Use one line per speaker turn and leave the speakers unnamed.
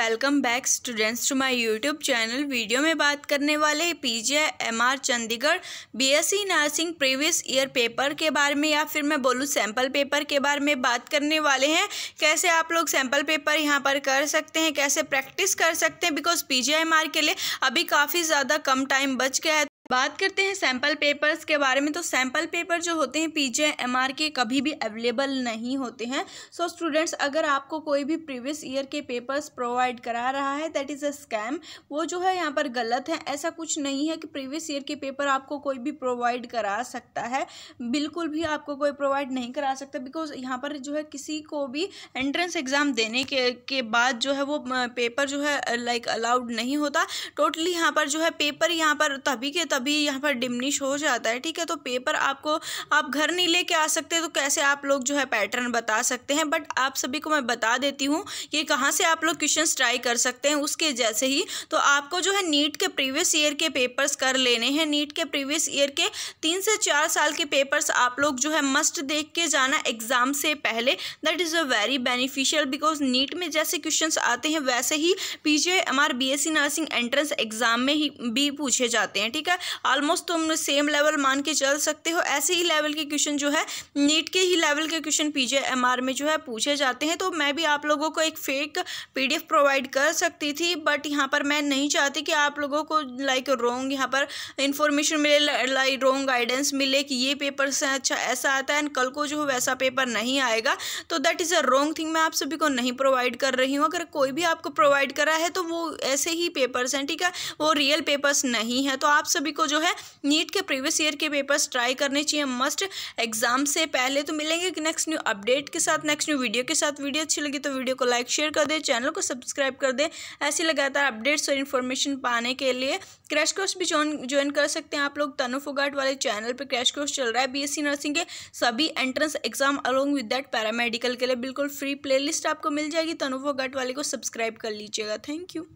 welcome back students to my YouTube channel video में बात करने वाले M MR Chandigarh BSc nursing previous year paper के बारे में या फिर मैं बोलूँ सैम्पल पेपर के बारे में बात करने वाले हैं कैसे आप लोग सैम्पल पेपर यहाँ पर कर सकते हैं कैसे प्रैक्टिस कर सकते हैं बिकॉज पी के लिए अभी काफ़ी ज़्यादा कम टाइम बच गया है बात करते हैं सैम्पल पेपर्स के बारे में तो सैम्पल पेपर जो होते हैं पीजे एमआर के कभी भी अवेलेबल नहीं होते हैं सो so, स्टूडेंट्स अगर आपको कोई भी प्रीवियस ईयर के पेपर्स प्रोवाइड करा रहा है दैट इज़ अ स्कैम वो जो है यहाँ पर गलत है ऐसा कुछ नहीं है कि प्रीवियस ईयर के पेपर आपको कोई भी प्रोवाइड करा सकता है बिल्कुल भी आपको कोई प्रोवाइड नहीं करा सकता बिकॉज यहाँ पर जो है किसी को भी एंट्रेंस एग्ज़ाम देने के, के बाद जो है वो पेपर जो है लाइक like, अलाउड नहीं होता टोटली यहाँ पर जो है पेपर यहाँ पर तभी के तभी अभी यहाँ पर डिमनिश हो जाता है ठीक है तो पेपर आपको आप घर नहीं लेके आ सकते तो कैसे आप लोग जो है पैटर्न बता सकते हैं बट आप सभी को मैं बता देती हूँ कि कहाँ से आप लोग क्वेश्चन ट्राई कर सकते हैं उसके जैसे ही तो आपको जो है नीट के प्रीवियस ईयर के पेपर्स कर लेने हैं नीट के प्रीवियस ईयर के तीन से चार साल के पेपर्स आप लोग जो है मस्ट देख के जाना एग्ज़ाम से पहले that is a very beneficial because NEET में जैसे क्वेश्चंस आते हैं वैसे ही PJ M R B S C nursing entrance exam में ही भी पूछे जाते हैं ठीक है ऑलमोस्ट तुम सेम लेवल मान के चल सकते हो ऐसे ही लेवल के क्वेश्चन जो है नीट के ही लेवल के क्वेश्चन पी में जो है पूछे जाते हैं तो मैं भी आप लोगों को एक फेक पी प्रोवाइड कर सकती थी बट यहाँ पर मैं नहीं चाहती कि आप लोगों को लाइक रॉन्ग यहाँ पर इंफॉर्मेशन मिले लाइक रॉन्ग गाइडेंस मिले कि ये पेपर से अच्छा ऐसा आता है एंड कल को जो वैसा पेपर नहीं आएगा तो that is a wrong thing मैं आप सभी को नहीं प्रोवाइड कर रही हूँ अगर कोई भी आपको प्रोवाइड करा है तो वो ऐसे ही पेपर्स हैं ठीक है वो रियल पेपर्स नहीं है तो आप सभी सभी को जो है नीट के प्रीवियस ईयर के पेपर्स ट्राई करने चाहिए मस्ट एग्जाम से पहले तो मिलेंगे नेक्स्ट न्यू अपडेट के साथ नेक्स्ट न्यू वीडियो के साथ वीडियो अच्छी लगी तो वीडियो को लाइक शेयर कर दे चैनल को सब्सक्राइब कर दे ऐसी लगातार अपडेट्स और इन्फॉर्मेशन पाने के लिए क्रैश कोर्स भी ज्वाइन कर सकते हैं आप लोग तनु फुगाट वाले चैनल पर क्रैश कोर्स चल रहा है बीएससी नर्सिंग के सभी entrance exam along with that paramedical के लिए बिल्कुल फ्री प्लेलिस्ट आपको मिल जाएगी तनु फोगाट वाले को सब्सक्राइब कर लीजिएगा थैंक यू